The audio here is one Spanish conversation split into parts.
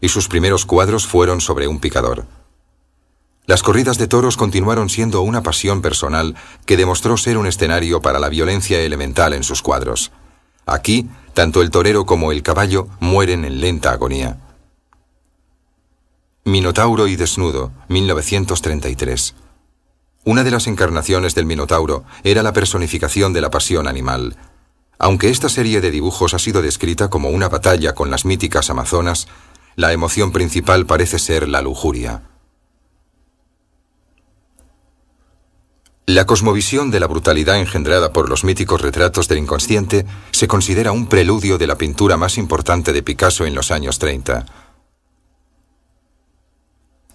y sus primeros cuadros fueron sobre un picador. Las corridas de toros continuaron siendo una pasión personal que demostró ser un escenario para la violencia elemental en sus cuadros. Aquí, tanto el torero como el caballo mueren en lenta agonía. Minotauro y Desnudo, 1933. Una de las encarnaciones del Minotauro era la personificación de la pasión animal. Aunque esta serie de dibujos ha sido descrita como una batalla con las míticas amazonas, la emoción principal parece ser la lujuria. La cosmovisión de la brutalidad engendrada por los míticos retratos del inconsciente se considera un preludio de la pintura más importante de Picasso en los años 30.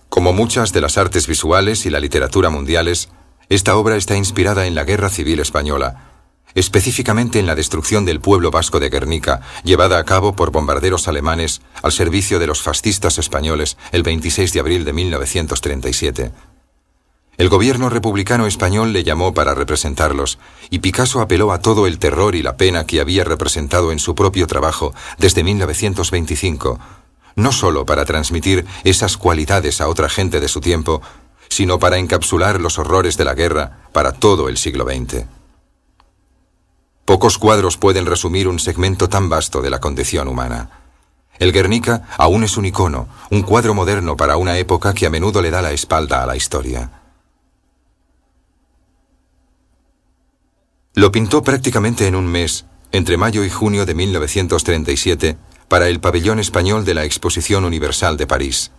Como muchas de las artes visuales y la literatura mundiales, esta obra está inspirada en la Guerra Civil Española, específicamente en la destrucción del pueblo vasco de Guernica, llevada a cabo por bombarderos alemanes al servicio de los fascistas españoles el 26 de abril de 1937. El gobierno republicano español le llamó para representarlos, y Picasso apeló a todo el terror y la pena que había representado en su propio trabajo desde 1925, no sólo para transmitir esas cualidades a otra gente de su tiempo, sino para encapsular los horrores de la guerra para todo el siglo XX. Pocos cuadros pueden resumir un segmento tan vasto de la condición humana. El Guernica aún es un icono, un cuadro moderno para una época que a menudo le da la espalda a la historia. Lo pintó prácticamente en un mes, entre mayo y junio de 1937, para el pabellón español de la Exposición Universal de París.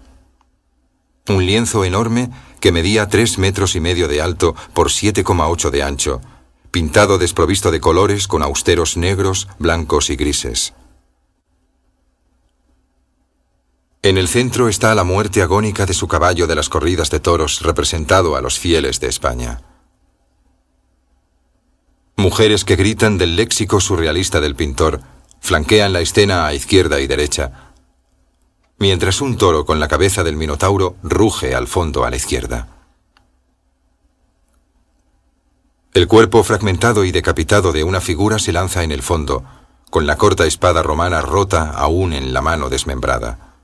Un lienzo enorme que medía tres metros y medio de alto por 7,8 de ancho, pintado desprovisto de colores con austeros negros, blancos y grises. En el centro está la muerte agónica de su caballo de las corridas de toros, representado a los fieles de España. Mujeres que gritan del léxico surrealista del pintor, flanquean la escena a izquierda y derecha, mientras un toro con la cabeza del Minotauro ruge al fondo a la izquierda. El cuerpo fragmentado y decapitado de una figura se lanza en el fondo, con la corta espada romana rota aún en la mano desmembrada.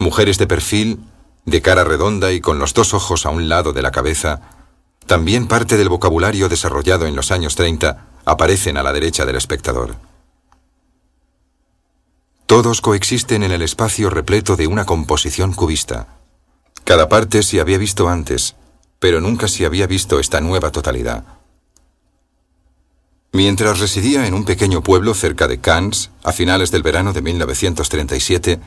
Mujeres de perfil, de cara redonda y con los dos ojos a un lado de la cabeza, también parte del vocabulario desarrollado en los años 30, aparecen a la derecha del espectador. Todos coexisten en el espacio repleto de una composición cubista. Cada parte se había visto antes, pero nunca se había visto esta nueva totalidad. Mientras residía en un pequeño pueblo cerca de Cannes, a finales del verano de 1937,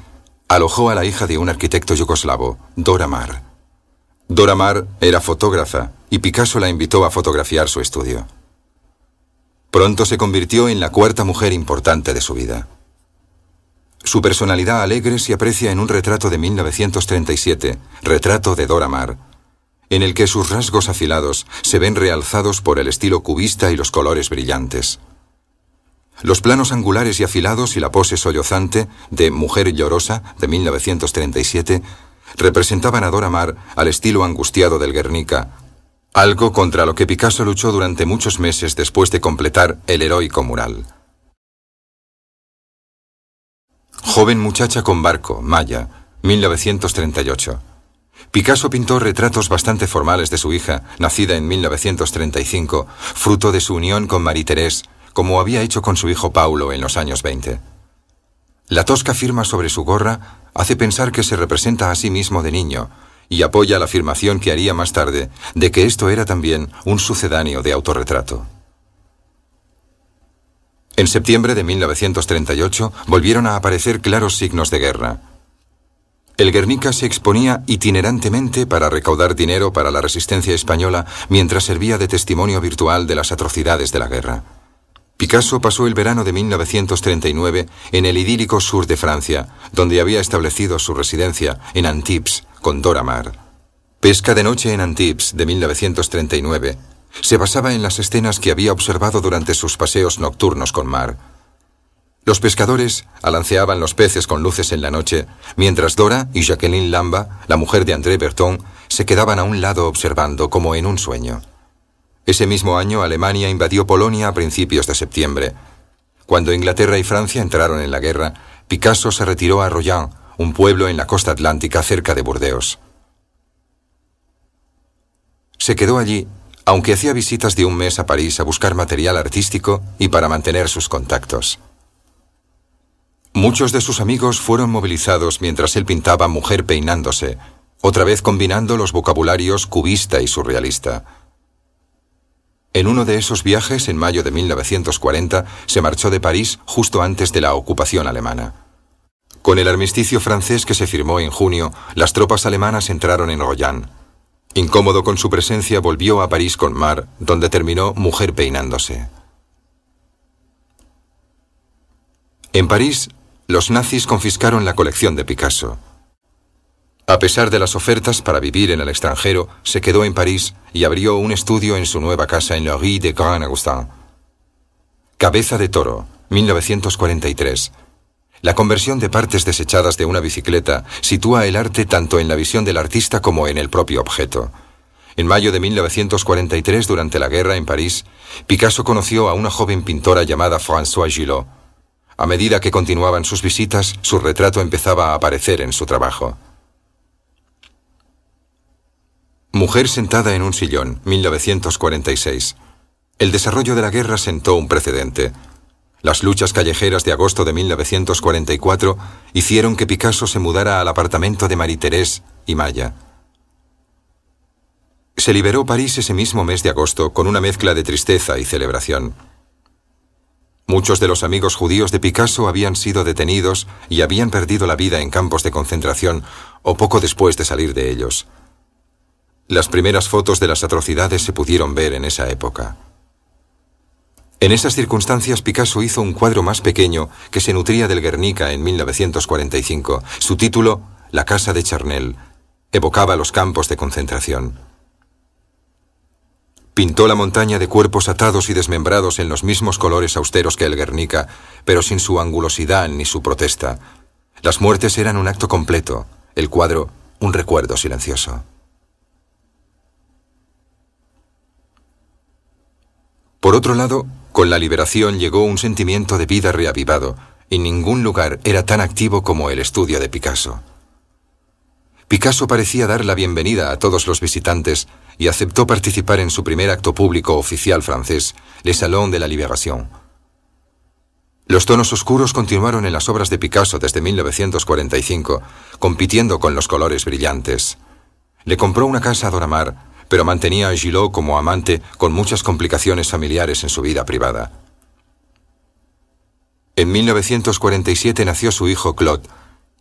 alojó a la hija de un arquitecto yugoslavo, Dora Mar. Dora Mar era fotógrafa y Picasso la invitó a fotografiar su estudio. Pronto se convirtió en la cuarta mujer importante de su vida. Su personalidad alegre se aprecia en un retrato de 1937, retrato de Dora Mar en el que sus rasgos afilados se ven realzados por el estilo cubista y los colores brillantes. Los planos angulares y afilados y la pose sollozante de Mujer llorosa de 1937 representaban a Dora Maar al estilo angustiado del Guernica, algo contra lo que Picasso luchó durante muchos meses después de completar el heroico mural. Joven muchacha con barco, Maya, 1938. Picasso pintó retratos bastante formales de su hija, nacida en 1935, fruto de su unión con Marie Thérèse, como había hecho con su hijo Paulo en los años 20. La tosca firma sobre su gorra hace pensar que se representa a sí mismo de niño y apoya la afirmación que haría más tarde de que esto era también un sucedáneo de autorretrato. En septiembre de 1938 volvieron a aparecer claros signos de guerra. El Guernica se exponía itinerantemente para recaudar dinero para la resistencia española mientras servía de testimonio virtual de las atrocidades de la guerra. Picasso pasó el verano de 1939 en el idílico sur de Francia, donde había establecido su residencia, en Antibes, con Dora Mar. Pesca de noche en Antibes, de 1939, se basaba en las escenas que había observado durante sus paseos nocturnos con Mar. Los pescadores alanceaban los peces con luces en la noche, mientras Dora y Jacqueline Lamba, la mujer de André Berton, se quedaban a un lado observando como en un sueño. Ese mismo año Alemania invadió Polonia a principios de septiembre. Cuando Inglaterra y Francia entraron en la guerra, Picasso se retiró a Royan, un pueblo en la costa atlántica cerca de Burdeos. Se quedó allí, aunque hacía visitas de un mes a París a buscar material artístico y para mantener sus contactos. Muchos de sus amigos fueron movilizados mientras él pintaba Mujer peinándose, otra vez combinando los vocabularios cubista y surrealista. En uno de esos viajes, en mayo de 1940, se marchó de París justo antes de la ocupación alemana. Con el armisticio francés que se firmó en junio, las tropas alemanas entraron en Royan. Incómodo con su presencia, volvió a París con Mar, donde terminó Mujer peinándose. En París, los nazis confiscaron la colección de Picasso. A pesar de las ofertas para vivir en el extranjero, se quedó en París y abrió un estudio en su nueva casa en la Rue de Grand Augustin. Cabeza de Toro, 1943. La conversión de partes desechadas de una bicicleta sitúa el arte tanto en la visión del artista como en el propio objeto. En mayo de 1943, durante la guerra en París, Picasso conoció a una joven pintora llamada François Gillot. A medida que continuaban sus visitas, su retrato empezaba a aparecer en su trabajo. Mujer sentada en un sillón, 1946. El desarrollo de la guerra sentó un precedente. Las luchas callejeras de agosto de 1944 hicieron que Picasso se mudara al apartamento de Marie-Thérèse y Maya. Se liberó París ese mismo mes de agosto con una mezcla de tristeza y celebración. Muchos de los amigos judíos de Picasso habían sido detenidos y habían perdido la vida en campos de concentración o poco después de salir de ellos. Las primeras fotos de las atrocidades se pudieron ver en esa época. En esas circunstancias Picasso hizo un cuadro más pequeño que se nutría del Guernica en 1945. Su título, La casa de Charnel, evocaba los campos de concentración. Pintó la montaña de cuerpos atados y desmembrados en los mismos colores austeros que el Guernica, pero sin su angulosidad ni su protesta. Las muertes eran un acto completo, el cuadro un recuerdo silencioso. Por otro lado, con la liberación llegó un sentimiento de vida reavivado, y ningún lugar era tan activo como el estudio de Picasso. Picasso parecía dar la bienvenida a todos los visitantes y aceptó participar en su primer acto público oficial francés, Le Salon de la Liberación. Los tonos oscuros continuaron en las obras de Picasso desde 1945, compitiendo con los colores brillantes. Le compró una casa a Doramar, pero mantenía a Gillot como amante con muchas complicaciones familiares en su vida privada. En 1947 nació su hijo Claude,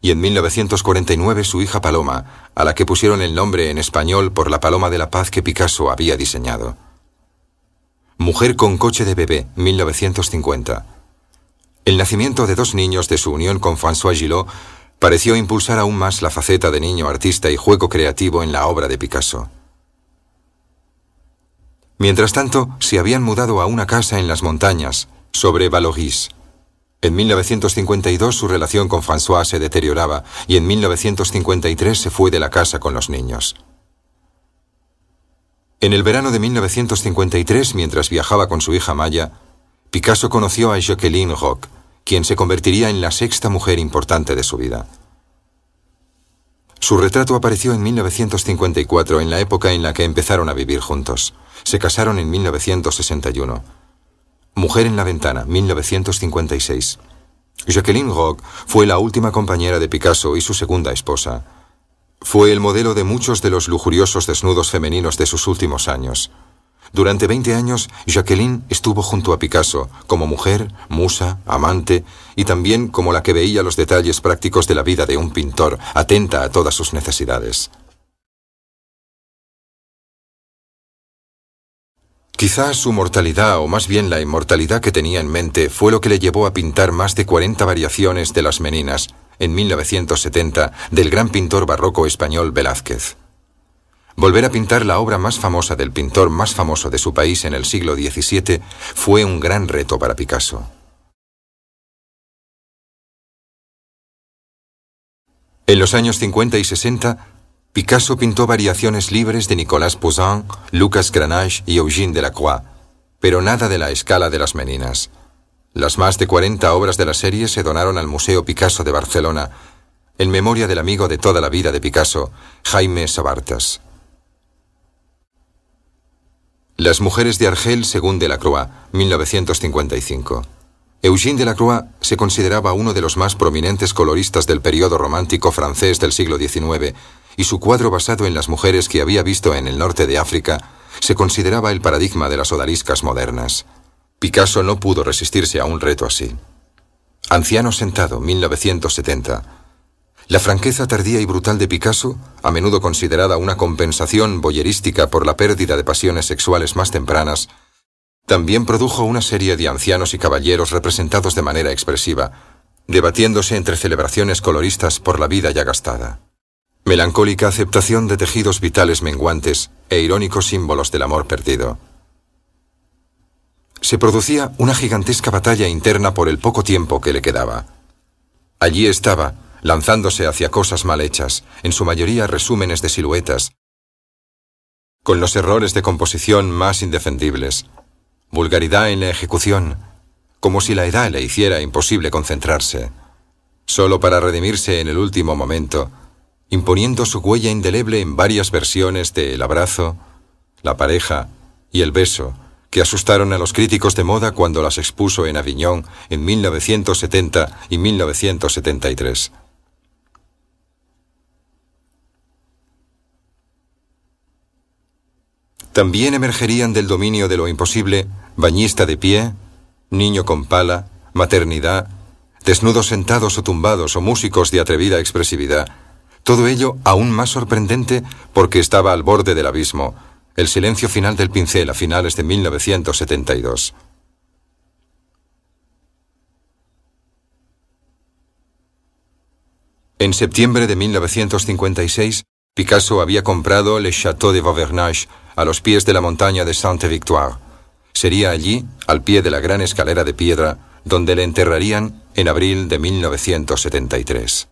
y en 1949 su hija Paloma, a la que pusieron el nombre en español por la Paloma de la Paz que Picasso había diseñado. Mujer con coche de bebé, 1950. El nacimiento de dos niños de su unión con François Gillot pareció impulsar aún más la faceta de niño artista y juego creativo en la obra de Picasso. Mientras tanto, se habían mudado a una casa en las montañas, sobre Valoris. En 1952 su relación con François se deterioraba y en 1953 se fue de la casa con los niños. En el verano de 1953, mientras viajaba con su hija Maya, Picasso conoció a Jacqueline Roque, quien se convertiría en la sexta mujer importante de su vida. Su retrato apareció en 1954, en la época en la que empezaron a vivir juntos. Se casaron en 1961. Mujer en la ventana, 1956. Jacqueline Roque fue la última compañera de Picasso y su segunda esposa. Fue el modelo de muchos de los lujuriosos desnudos femeninos de sus últimos años. Durante 20 años, Jacqueline estuvo junto a Picasso como mujer, musa, amante y también como la que veía los detalles prácticos de la vida de un pintor, atenta a todas sus necesidades. Quizás su mortalidad, o más bien la inmortalidad que tenía en mente, fue lo que le llevó a pintar más de 40 variaciones de las Meninas, en 1970, del gran pintor barroco español Velázquez. Volver a pintar la obra más famosa del pintor más famoso de su país en el siglo XVII fue un gran reto para Picasso. En los años 50 y 60, Picasso pintó variaciones libres de Nicolas Poussin, Lucas Granage y Eugène Delacroix, pero nada de la escala de las meninas. Las más de 40 obras de la serie se donaron al Museo Picasso de Barcelona, en memoria del amigo de toda la vida de Picasso, Jaime Sabartas. Las mujeres de Argel según Delacroix, 1955. Eugène Delacroix se consideraba uno de los más prominentes coloristas del periodo romántico francés del siglo XIX, y su cuadro basado en las mujeres que había visto en el norte de África se consideraba el paradigma de las odaliscas modernas. Picasso no pudo resistirse a un reto así. Anciano sentado, 1970. La franqueza tardía y brutal de Picasso, a menudo considerada una compensación boyerística por la pérdida de pasiones sexuales más tempranas, también produjo una serie de ancianos y caballeros representados de manera expresiva, debatiéndose entre celebraciones coloristas por la vida ya gastada melancólica aceptación de tejidos vitales menguantes e irónicos símbolos del amor perdido. Se producía una gigantesca batalla interna por el poco tiempo que le quedaba. Allí estaba, lanzándose hacia cosas mal hechas, en su mayoría resúmenes de siluetas, con los errores de composición más indefendibles, vulgaridad en la ejecución, como si la edad le hiciera imposible concentrarse. Solo para redimirse en el último momento, imponiendo su huella indeleble en varias versiones de El abrazo, La pareja y El beso, que asustaron a los críticos de moda cuando las expuso en Aviñón en 1970 y 1973. También emergerían del dominio de lo imposible bañista de pie, niño con pala, maternidad, desnudos sentados o tumbados o músicos de atrevida expresividad, todo ello aún más sorprendente porque estaba al borde del abismo, el silencio final del pincel a finales de 1972. En septiembre de 1956, Picasso había comprado Le Château de Vauvernage a los pies de la montaña de Sainte-Victoire. Sería allí, al pie de la gran escalera de piedra, donde le enterrarían en abril de 1973.